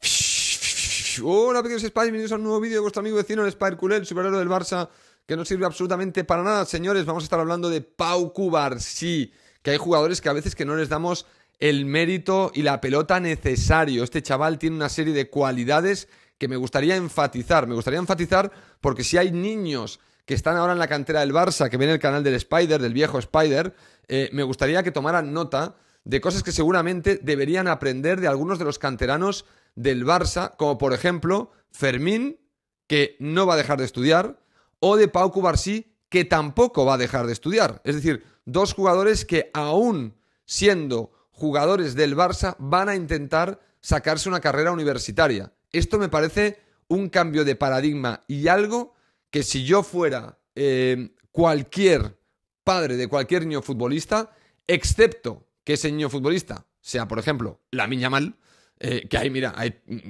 Hola, pequeños Spider, bienvenidos a un nuevo vídeo de vuestro amigo vecino, el Spider Culé, el superhéroe del Barça, que no sirve absolutamente para nada, señores. Vamos a estar hablando de Pau Cubarsí, que hay jugadores que a veces que no les damos el mérito y la pelota necesario. Este chaval tiene una serie de cualidades que me gustaría enfatizar. Me gustaría enfatizar porque si hay niños que están ahora en la cantera del Barça, que ven el canal del Spider, del viejo Spider, eh, me gustaría que tomaran nota de cosas que seguramente deberían aprender de algunos de los canteranos del Barça, como por ejemplo Fermín, que no va a dejar de estudiar, o de Pau Cubarsí, que tampoco va a dejar de estudiar. Es decir, dos jugadores que aún siendo jugadores del Barça van a intentar sacarse una carrera universitaria. Esto me parece un cambio de paradigma y algo que si yo fuera eh, cualquier padre de cualquier niño futbolista, excepto que ese niño futbolista sea, por ejemplo, la miña mal eh, que ahí, mira,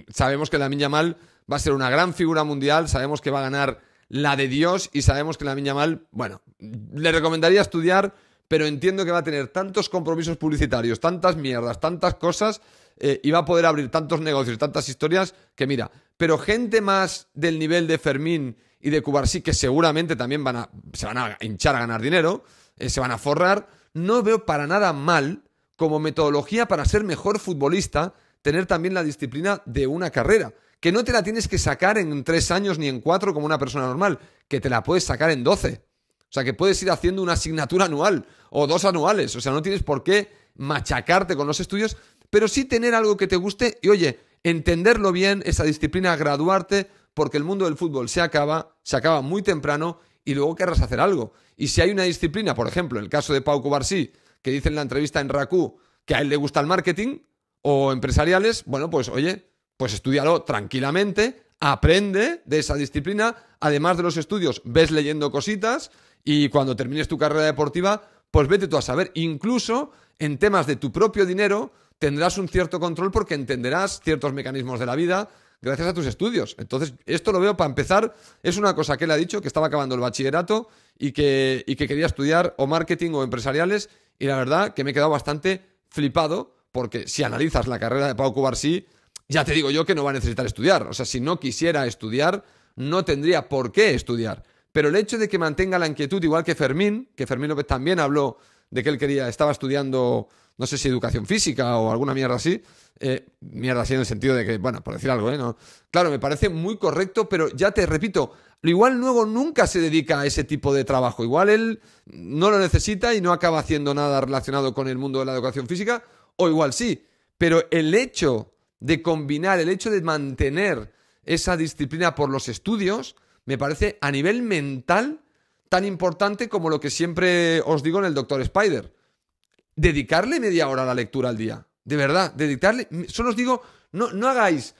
sabemos que la mal va a ser una gran figura mundial, sabemos que va a ganar la de Dios y sabemos que la mal, bueno, le recomendaría estudiar, pero entiendo que va a tener tantos compromisos publicitarios, tantas mierdas, tantas cosas, eh, y va a poder abrir tantos negocios, tantas historias, que mira, pero gente más del nivel de Fermín y de Cubarsí, que seguramente también van a, se van a hinchar a ganar dinero, eh, se van a forrar, no veo para nada mal como metodología para ser mejor futbolista tener también la disciplina de una carrera, que no te la tienes que sacar en tres años ni en cuatro como una persona normal, que te la puedes sacar en doce. O sea, que puedes ir haciendo una asignatura anual o dos anuales. O sea, no tienes por qué machacarte con los estudios, pero sí tener algo que te guste y, oye, entenderlo bien, esa disciplina, graduarte, porque el mundo del fútbol se acaba, se acaba muy temprano y luego querrás hacer algo. Y si hay una disciplina, por ejemplo, en el caso de Pau Cubarsí, que dice en la entrevista en Raku que a él le gusta el marketing, o empresariales, bueno, pues oye, pues estudialo tranquilamente, aprende de esa disciplina, además de los estudios, ves leyendo cositas y cuando termines tu carrera deportiva, pues vete tú a saber, incluso en temas de tu propio dinero, tendrás un cierto control porque entenderás ciertos mecanismos de la vida gracias a tus estudios. Entonces, esto lo veo para empezar, es una cosa que él ha dicho, que estaba acabando el bachillerato y que, que quería estudiar o marketing o empresariales y la verdad que me he quedado bastante flipado porque si analizas la carrera de Pau Cubarsí, ya te digo yo que no va a necesitar estudiar. O sea, si no quisiera estudiar, no tendría por qué estudiar. Pero el hecho de que mantenga la inquietud, igual que Fermín, que Fermín López también habló de que él quería, estaba estudiando, no sé si educación física o alguna mierda así, eh, mierda así en el sentido de que, bueno, por decir algo, ¿eh? No. Claro, me parece muy correcto, pero ya te repito, igual luego nunca se dedica a ese tipo de trabajo, igual él no lo necesita y no acaba haciendo nada relacionado con el mundo de la educación física, o igual sí, pero el hecho de combinar, el hecho de mantener esa disciplina por los estudios, me parece a nivel mental tan importante como lo que siempre os digo en el Doctor Spider. Dedicarle media hora a la lectura al día. De verdad, dedicarle. Solo os digo, no, no hagáis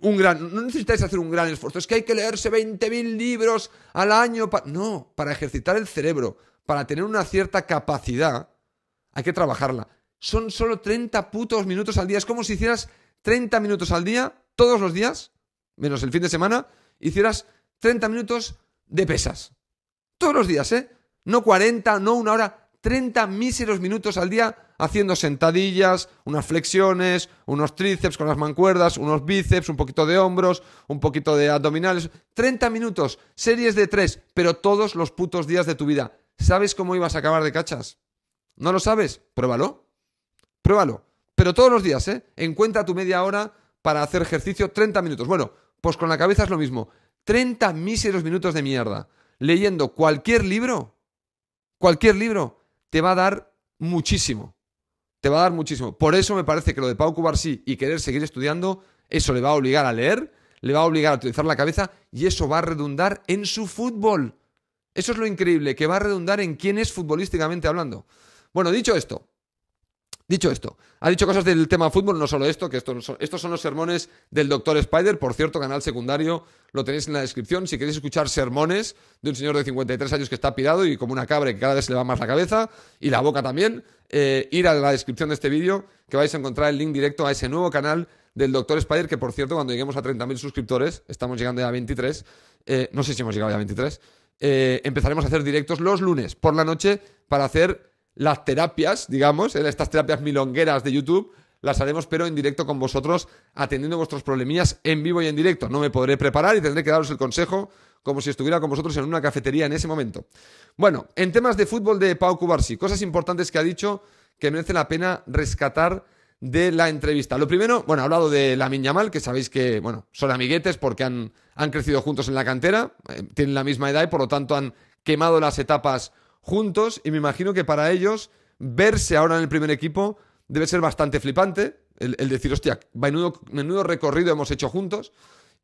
un gran. No necesitáis hacer un gran esfuerzo. Es que hay que leerse 20.000 libros al año. no, para ejercitar el cerebro, para tener una cierta capacidad, hay que trabajarla son solo 30 putos minutos al día. Es como si hicieras 30 minutos al día, todos los días, menos el fin de semana, hicieras 30 minutos de pesas. Todos los días, ¿eh? No 40, no una hora, 30 míseros minutos al día haciendo sentadillas, unas flexiones, unos tríceps con las mancuerdas, unos bíceps, un poquito de hombros, un poquito de abdominales. 30 minutos, series de tres, pero todos los putos días de tu vida. ¿Sabes cómo ibas a acabar de cachas? ¿No lo sabes? Pruébalo. Pruébalo. Pero todos los días, ¿eh? Encuentra tu media hora para hacer ejercicio, 30 minutos. Bueno, pues con la cabeza es lo mismo. 30 míseros minutos de mierda. Leyendo cualquier libro, cualquier libro, te va a dar muchísimo. Te va a dar muchísimo. Por eso me parece que lo de Pau Cubarsí y querer seguir estudiando, eso le va a obligar a leer, le va a obligar a utilizar la cabeza y eso va a redundar en su fútbol. Eso es lo increíble, que va a redundar en quién es futbolísticamente hablando. Bueno, dicho esto, Dicho esto, ha dicho cosas del tema fútbol, no solo esto, que estos son los sermones del Dr. Spider, por cierto, canal secundario, lo tenéis en la descripción, si queréis escuchar sermones de un señor de 53 años que está pirado y como una cabra que cada vez se le va más la cabeza y la boca también, eh, ir a la descripción de este vídeo que vais a encontrar el link directo a ese nuevo canal del Dr. Spider, que por cierto, cuando lleguemos a 30.000 suscriptores, estamos llegando ya a 23, eh, no sé si hemos llegado ya a 23, eh, empezaremos a hacer directos los lunes por la noche para hacer las terapias, digamos, ¿eh? estas terapias milongueras de YouTube, las haremos pero en directo con vosotros, atendiendo vuestros problemillas en vivo y en directo. No me podré preparar y tendré que daros el consejo como si estuviera con vosotros en una cafetería en ese momento. Bueno, en temas de fútbol de Pau Cubarsi, cosas importantes que ha dicho que merece la pena rescatar de la entrevista. Lo primero, bueno, ha hablado de la Miñamal, que sabéis que, bueno, son amiguetes porque han, han crecido juntos en la cantera, eh, tienen la misma edad y por lo tanto han quemado las etapas juntos y me imagino que para ellos verse ahora en el primer equipo debe ser bastante flipante. El, decir, hostia, menudo, recorrido hemos hecho juntos.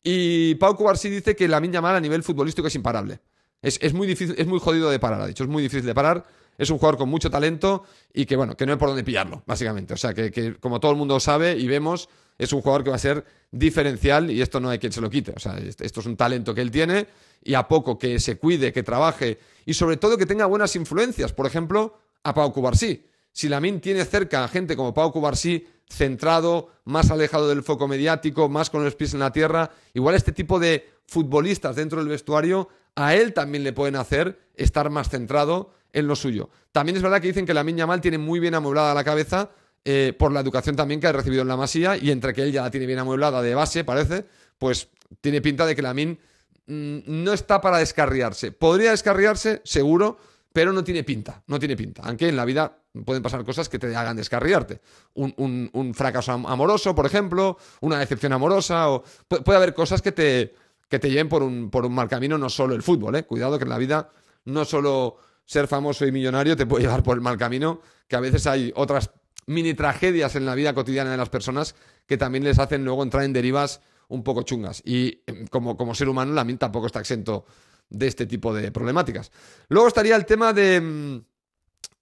Y Pau Cubarsí dice que la mala a nivel futbolístico es imparable. Es, muy difícil, es muy jodido de parar, ha dicho, es muy difícil de parar. Es un jugador con mucho talento y que, bueno, que no hay por dónde pillarlo, básicamente. O sea, que como todo el mundo sabe y vemos, es un jugador que va a ser diferencial y esto no hay quien se lo quite. O sea, este, esto es un talento que él tiene y a poco que se cuide, que trabaje y sobre todo que tenga buenas influencias. Por ejemplo, a Pau Cubarsí. Si min tiene cerca a gente como Pau Cubarsí, centrado, más alejado del foco mediático, más con los pies en la tierra, igual este tipo de futbolistas dentro del vestuario, a él también le pueden hacer estar más centrado en lo suyo. También es verdad que dicen que la ya mal tiene muy bien amueblada la cabeza, eh, por la educación también que ha recibido en la Masía y entre que él ya la tiene bien amueblada de base, parece, pues tiene pinta de que la Min mm, no está para descarriarse. Podría descarriarse, seguro, pero no tiene pinta, no tiene pinta. Aunque en la vida pueden pasar cosas que te hagan descarriarte. Un, un, fracaso amoroso, por ejemplo, una decepción amorosa, o puede, haber cosas que te, te lleven por un, por un mal camino, no solo el fútbol, ¿eh? Cuidado que en la vida no solo ser famoso y millonario te puede llevar por el mal camino, que a veces hay otras mini tragedias en la vida cotidiana de las personas que también les hacen luego entrar en derivas un poco chungas. Y em, como, como ser humano, la mente tampoco está exento de este tipo de problemáticas. Luego estaría el tema de, mm,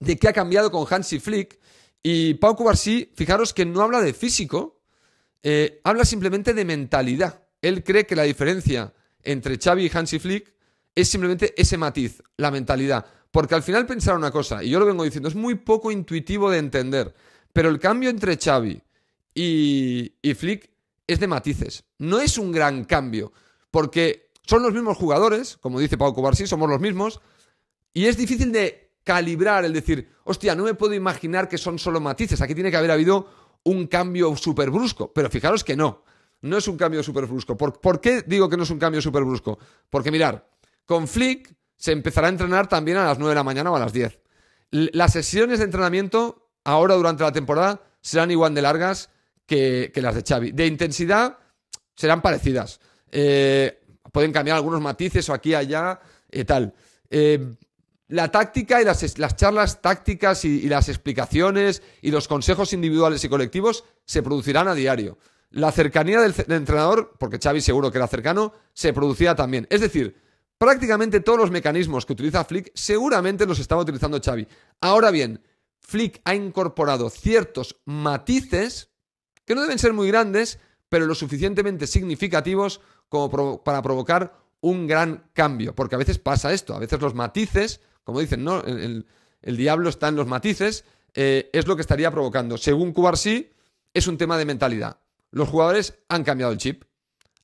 de qué ha cambiado con Hansi Flick. Y Pau Cubarsí, fijaros que no habla de físico, eh, habla simplemente de mentalidad. Él cree que la diferencia entre Xavi y Hansi Flick es simplemente ese matiz, la mentalidad. Porque al final pensar una cosa, y yo lo vengo diciendo, es muy poco intuitivo de entender pero el cambio entre Xavi y, Flick es de matices. No es un gran cambio, porque son los mismos jugadores, como dice Pau Cobarsí, somos los mismos, y es difícil de calibrar el decir, hostia, no me puedo imaginar que son solo matices, aquí tiene que haber habido un cambio súper brusco, pero fijaros que no, no es un cambio súper brusco. ¿Por, qué digo que no es un cambio súper brusco? Porque mirar, con Flick se empezará a entrenar también a las 9 de la mañana o a las 10. las sesiones de entrenamiento ahora durante la temporada serán igual de largas que, las de Xavi. De intensidad serán parecidas. Eh, pueden cambiar algunos matices o aquí, allá, y eh, tal. Eh, la táctica y las, charlas tácticas y, las explicaciones y los consejos individuales y colectivos se producirán a diario. La cercanía del, del entrenador, porque Xavi seguro que era cercano, se producía también. Es decir, prácticamente todos los mecanismos que utiliza Flick seguramente los estaba utilizando Xavi. Ahora bien, Flick ha incorporado ciertos matices que no deben ser muy grandes, pero lo suficientemente significativos como para provocar un gran cambio. Porque a veces pasa esto, a veces los matices, como dicen, ¿no? el, diablo está en los matices, eh, es lo que estaría provocando. Según Cubarsí, es un tema de mentalidad. Los jugadores han cambiado el chip,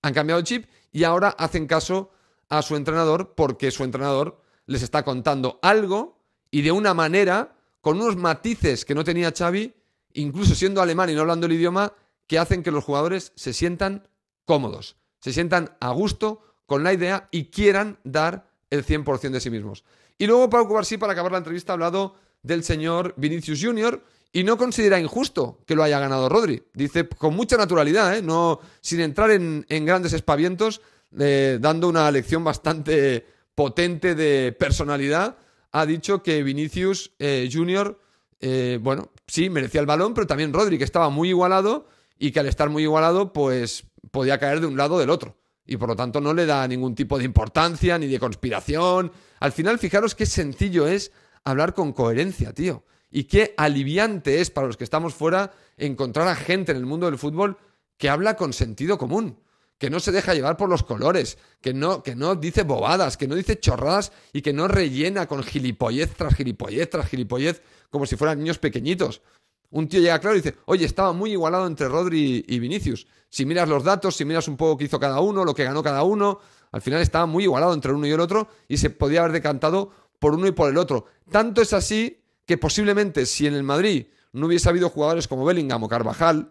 han cambiado el chip y ahora hacen caso a su entrenador porque su entrenador les está contando algo y de una manera con unos matices que no tenía Xavi, incluso siendo alemán y no hablando el idioma, que hacen que los jugadores se sientan cómodos, se sientan a gusto con la idea y quieran dar el 100% de sí mismos. Y luego Pau sí, para acabar la entrevista, ha hablado del señor Vinicius Jr. y no considera injusto que lo haya ganado Rodri. Dice con mucha naturalidad, ¿eh? no, sin entrar en, grandes espavientos, eh, dando una lección bastante potente de personalidad ha dicho que Vinicius eh, Junior, eh, bueno, sí, merecía el balón, pero también Rodri, que estaba muy igualado y que al estar muy igualado, pues podía caer de un lado o del otro. Y por lo tanto no le da ningún tipo de importancia ni de conspiración. Al final, fijaros qué sencillo es hablar con coherencia, tío. Y qué aliviante es para los que estamos fuera encontrar a gente en el mundo del fútbol que habla con sentido común que no se deja llevar por los colores, que no, que no dice bobadas, que no dice chorradas y que no rellena con gilipollez tras gilipollez tras gilipollez como si fueran niños pequeñitos. Un tío llega claro y dice, oye, estaba muy igualado entre Rodri y Vinicius. Si miras los datos, si miras un poco qué hizo cada uno, lo que ganó cada uno, al final estaba muy igualado entre uno y el otro y se podía haber decantado por uno y por el otro. Tanto es así que posiblemente si en el Madrid no hubiese habido jugadores como Bellingham o Carvajal,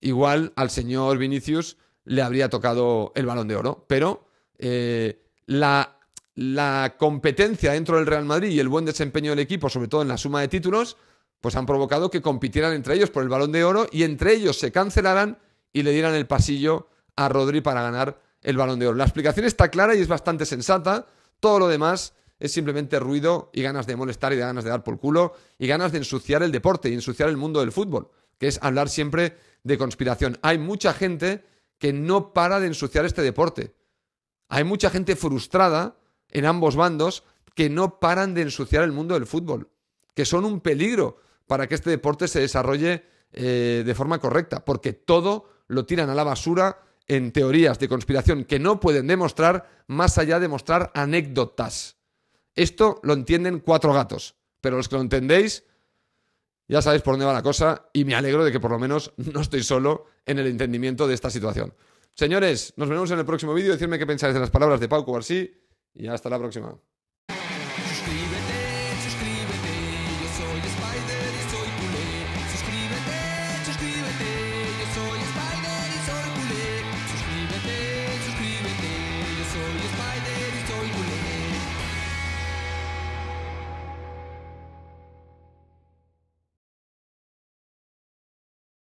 igual al señor Vinicius le habría tocado el balón de oro. Pero eh, la, competencia dentro del Real Madrid y el buen desempeño del equipo, sobre todo en la suma de títulos, pues han provocado que compitieran entre ellos por el balón de oro y entre ellos se cancelaran y le dieran el pasillo a Rodri para ganar el balón de oro. La explicación está clara y es bastante sensata. Todo lo demás es simplemente ruido y ganas de molestar y de ganas de dar por culo y ganas de ensuciar el deporte y ensuciar el mundo del fútbol, que es hablar siempre de conspiración. Hay mucha gente que no para de ensuciar este deporte. Hay mucha gente frustrada en ambos bandos que no paran de ensuciar el mundo del fútbol, que son un peligro para que este deporte se desarrolle eh, de forma correcta, porque todo lo tiran a la basura en teorías de conspiración que no pueden demostrar más allá de mostrar anécdotas. Esto lo entienden cuatro gatos, pero los que lo entendéis ya sabéis por dónde va la cosa y me alegro de que por lo menos no estoy solo en el entendimiento de esta situación. Señores, nos vemos en el próximo vídeo. Decidme qué pensáis de las palabras de Pau Cubarsí y hasta la próxima.